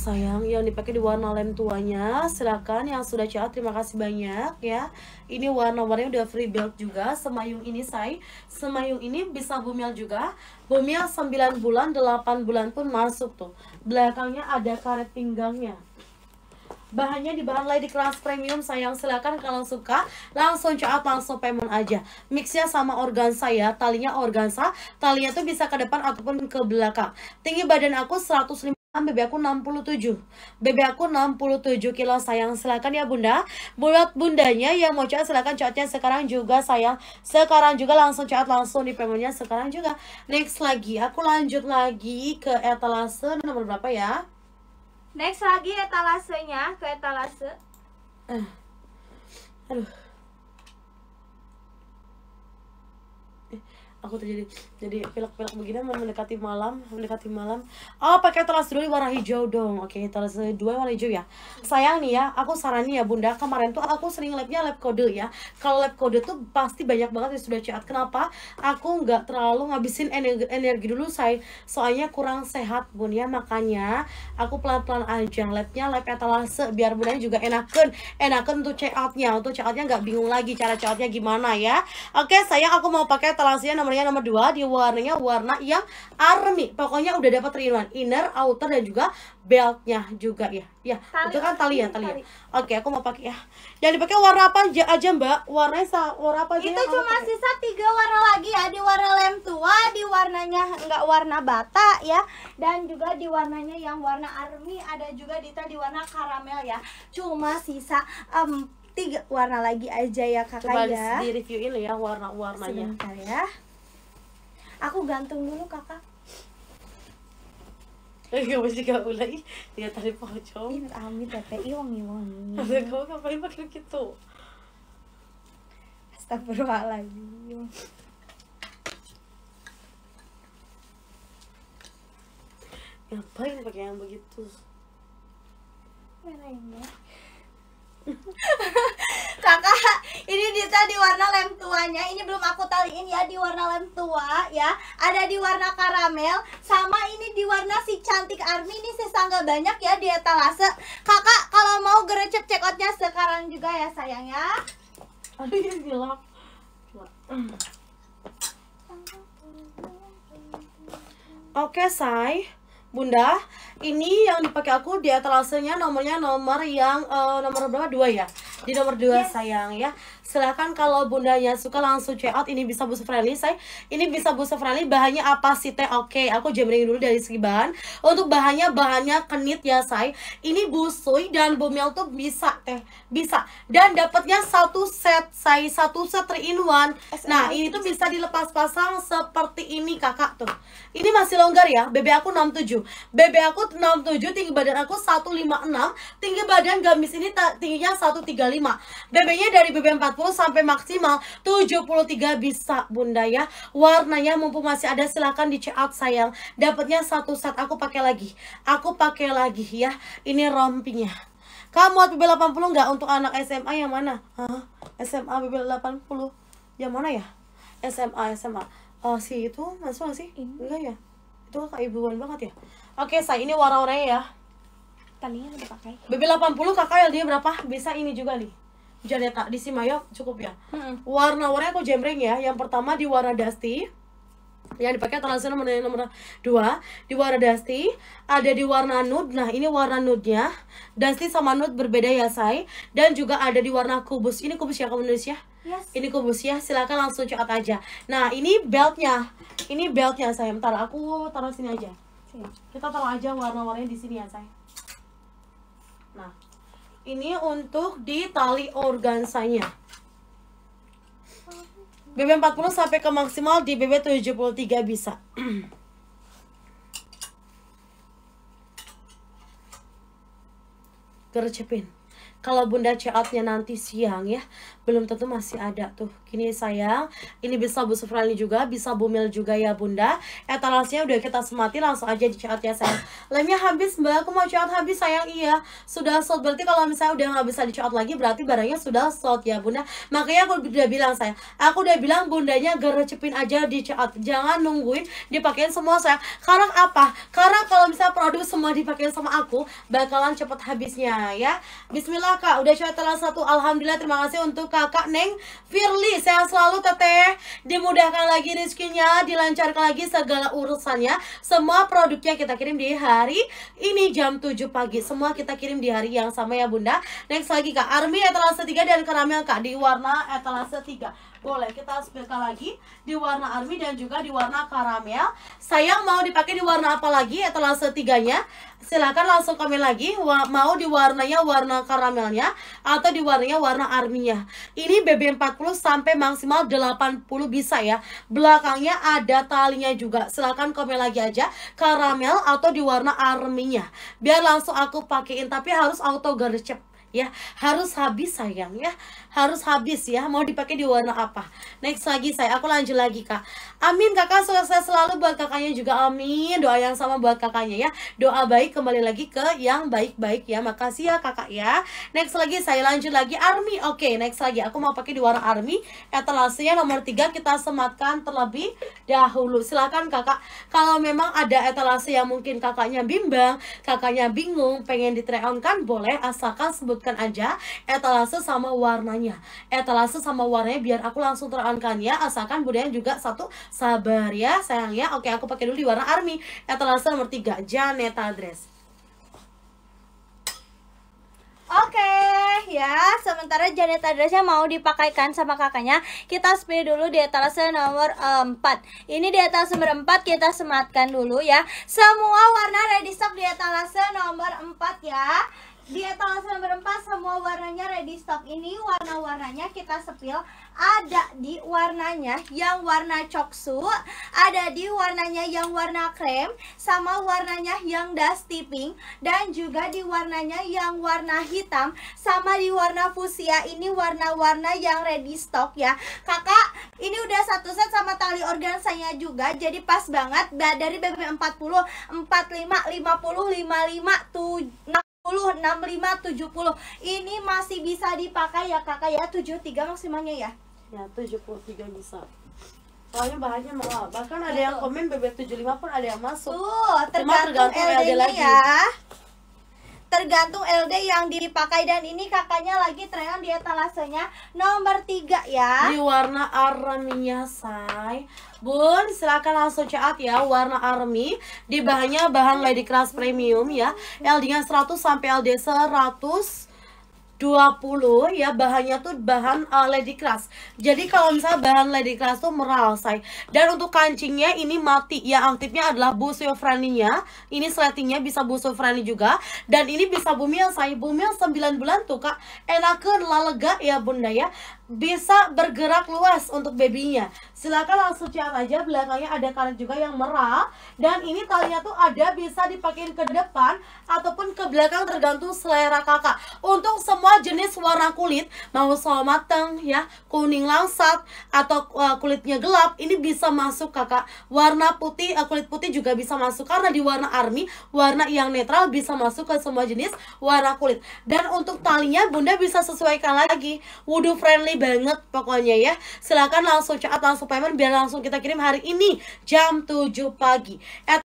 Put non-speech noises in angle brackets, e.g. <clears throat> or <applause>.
sayang yang dipakai di warna lem tuanya silahkan yang sudah cat terima kasih banyak ya ini warna-warnanya udah free belt juga semayung ini say semayung ini bisa bumil juga bumil 9 bulan 8 bulan pun masuk tuh belakangnya ada karet pinggangnya bahannya di bahan di kelas premium sayang silakan kalau suka langsung caat langsung payment aja mixnya sama organza ya talinya organza talinya tuh bisa ke depan ataupun ke belakang tinggi badan aku 150 Bebe aku 67 Bebe aku 67 kilo sayang Silahkan ya bunda Buat bundanya yang mau chat silahkan chatnya sekarang juga sayang Sekarang juga langsung chat langsung di promonya sekarang juga Next lagi Aku lanjut lagi ke etalase nomor berapa ya Next lagi etalasenya ke etalase eh. Aduh aku terjadi jadi jadi pilek-pilek begini mendekati malam mendekati malam oh pakai telas dulu warna hijau dong oke okay, telas dua warna hijau ya sayang nih ya aku saranin ya bunda kemarin tuh aku sering labnya lab kode ya kalau lab kode tuh pasti banyak banget yang sudah chat kenapa aku nggak terlalu ngabisin energi, energi dulu saya soalnya kurang sehat bun ya makanya aku pelan-pelan aja labnya lab etalase biar bunda juga enakan enakan untuk check nya untuk check nya nggak bingung lagi cara check nya gimana ya oke okay, sayang aku mau pakai telasnya nomor warnanya nomor 2 di warnanya warna yang army pokoknya udah dapat triwulan inner outer dan juga beltnya juga ya ya tali. itu kan tali ya tali, ya. tali. Ya. oke aku mau pakai ya yang dipakai warna apa aja, aja mbak warnanya sa warna apa aja itu cuma sisa tiga warna lagi ya di warna lem tua di warnanya enggak warna bata ya dan juga di warnanya yang warna army ada juga Dita di warna karamel ya cuma sisa um, tiga warna lagi aja ya kakak Coba ya. di reviewin ya warna-warnanya. ya aku gantung dulu kakak eh, Gak mesti gak ulai Dia tadi pojok ini amit tete iwang. iwang. Ada kau ngapain pakai gitu Astagfirullahaladzim Ngapain pakai yang begitu ini? <laughs> Kakak ini bisa di warna lem tuanya ini belum aku taliin ya di warna lem tua ya ada di warna karamel sama ini di warna si cantik army ini sesangga banyak ya di etalase kakak kalau mau gerecek check sekarang juga ya sayang ya Oke Say Bunda, ini yang dipakai aku di etalasenya nomornya nomor yang uh, nomor berapa? Dua ya? di nomor 2 yes. sayang ya silahkan kalau bundanya suka langsung check out ini bisa busa friendly saya ini bisa busa friendly bahannya apa sih teh oke okay, aku jamming dulu dari segi bahan untuk bahannya bahannya kenit ya saya ini busui dan bomel tuh bisa teh bisa dan dapatnya satu set say satu set three in one nah ini tuh bisa dilepas pasang seperti ini kakak tuh ini masih longgar ya BB aku 67 BB aku 67 tinggi badan aku 156 tinggi badan gamis ini tingginya 135 35 BB-nya dari BB40 sampai maksimal 73 bisa bunda ya Warnanya mumpung masih ada silahkan di check out sayang Dapatnya satu set aku pakai lagi Aku pakai lagi ya Ini rompinya Kamu buat BB80 nggak untuk anak SMA yang mana? Hah? SMA BB80 Yang mana ya? SMA, SMA Oh, eh, sih itu masuk gak sih? Enggak ya? Itu kakak ibuan banget ya? Oke, saya ini warna-warnanya ya talinya udah pakai BB80 kakak yang dia berapa bisa ini juga nih jadi tak di di Simayo cukup ya hmm. warna-warnanya aku jembreng ya yang pertama di warna dusty yang dipakai tanah nomor nomor dua di warna dusty ada di warna nude nah ini warna nude nya dusty sama nude berbeda ya say dan juga ada di warna kubus ini kubus ya kamu nulis ya yes. ini kubus ya silakan langsung cekat aja nah ini beltnya ini beltnya saya ntar aku taruh sini aja kita taruh aja warna-warnanya di sini ya saya Nah, ini untuk di tali organsanya. BB40 sampai ke maksimal di BB73 bisa. <clears throat> Gercepin kalau bunda checkoutnya nanti siang ya belum tentu masih ada tuh kini sayang ini bisa Bu Sufrani juga bisa Bumil juga ya bunda etalasnya udah kita semati langsung aja di checkout ya sayang lemnya habis mbak aku mau checkout habis sayang iya sudah sold berarti kalau misalnya udah nggak bisa di check lagi berarti barangnya sudah sold ya bunda makanya aku udah bilang saya, aku udah bilang bundanya gerecepin aja di checkout, jangan nungguin dipakein semua saya. karena apa karena kalau misalnya produk semua dipakein sama aku bakalan cepet habisnya ya Bismillah Alhamdulillah kak Udah coba telah satu Alhamdulillah terima kasih untuk kakak Neng Firly saya selalu teteh Dimudahkan lagi rezekinya Dilancarkan lagi segala urusannya Semua produknya kita kirim di hari Ini jam 7 pagi Semua kita kirim di hari yang sama ya bunda Next lagi kak Army etalase 3 dan Karamel kak Di warna etalase 3 boleh, kita SPK lagi di warna army dan juga di warna karamel. saya mau dipakai di warna apa lagi atau langsung tiganya? Silahkan langsung komen lagi mau di warnanya warna karamelnya atau di warnanya warna arminya. Ini BB40 sampai maksimal 80 bisa ya. Belakangnya ada talinya juga. Silahkan komen lagi aja karamel atau di warna arminya. Biar langsung aku pakaiin tapi harus auto garnish ya harus habis sayang ya harus habis ya mau dipakai di warna apa next lagi saya aku lanjut lagi kak amin kakak sukses selalu buat kakaknya juga amin doa yang sama buat kakaknya ya doa baik kembali lagi ke yang baik-baik ya makasih ya kakak ya next lagi saya lanjut lagi army oke okay, next lagi aku mau pakai di warna army etalasenya nomor 3 kita sematkan terlebih dahulu silakan kakak kalau memang ada etalase yang mungkin kakaknya bimbang kakaknya bingung pengen ditreonkan boleh asalkan sebut sebutkan aja etalase sama warnanya etalase sama warnanya biar aku langsung terangkan ya asalkan budaya juga satu sabar ya sayang ya oke aku pakai dulu di warna army etalase nomor 3 Janeta dress Oke okay, ya, sementara janet Adresnya mau dipakaikan sama kakaknya Kita spray dulu di etalase nomor eh, empat. 4 Ini di etalase nomor 4 kita sematkan dulu ya Semua warna ready stock di etalase nomor 4 ya di etalase nomor 4 semua warnanya ready stock ini warna-warnanya kita sepil ada di warnanya yang warna coksu, ada di warnanya yang warna krem, sama warnanya yang dusty pink dan juga di warnanya yang warna hitam sama di warna fusia ini warna-warna yang ready stock ya. Kakak, ini udah satu set sama tali organsanya juga jadi pas banget dari BBM 40, 45, 50, 55, 7 60, 65, 70 Ini masih bisa dipakai ya kakak ya 73 maksimalnya ya Ya 73 bisa Soalnya bahannya mahal Bahkan ada Betul. yang komen BB75 pun ada yang masuk Tuh tergantung, tergantung LD-nya lagi. ya tergantung LD yang dipakai dan ini kakaknya lagi trenan di etalasenya nomor 3 ya di warna army ya say Bun, silahkan langsung cat ya warna army di bahannya bahan lady class premium ya LD-nya 100 sampai LD 100 20 ya bahannya tuh bahan uh, lady crush jadi kalau misalnya bahan lady crush tuh meralsai dan untuk kancingnya ini mati ya aktifnya adalah nya ini sletingnya bisa busiofreni juga dan ini bisa bumil saya bumil 9 bulan tuh kak enakan lalega ya bunda ya bisa bergerak luas untuk babynya Silahkan langsung ciat aja, belakangnya ada karet juga yang merah. Dan ini talinya tuh ada bisa dipakein ke depan ataupun ke belakang tergantung selera kakak. Untuk semua jenis warna kulit, mau sawo mateng ya, kuning langsat, atau uh, kulitnya gelap, ini bisa masuk kakak. Warna putih, uh, kulit putih juga bisa masuk karena di warna army, warna yang netral bisa masuk ke semua jenis warna kulit. Dan untuk talinya bunda bisa sesuaikan lagi. Wudhu friendly banget pokoknya ya. Silahkan langsung cat langsung payment biar langsung kita kirim hari ini jam 7 pagi. At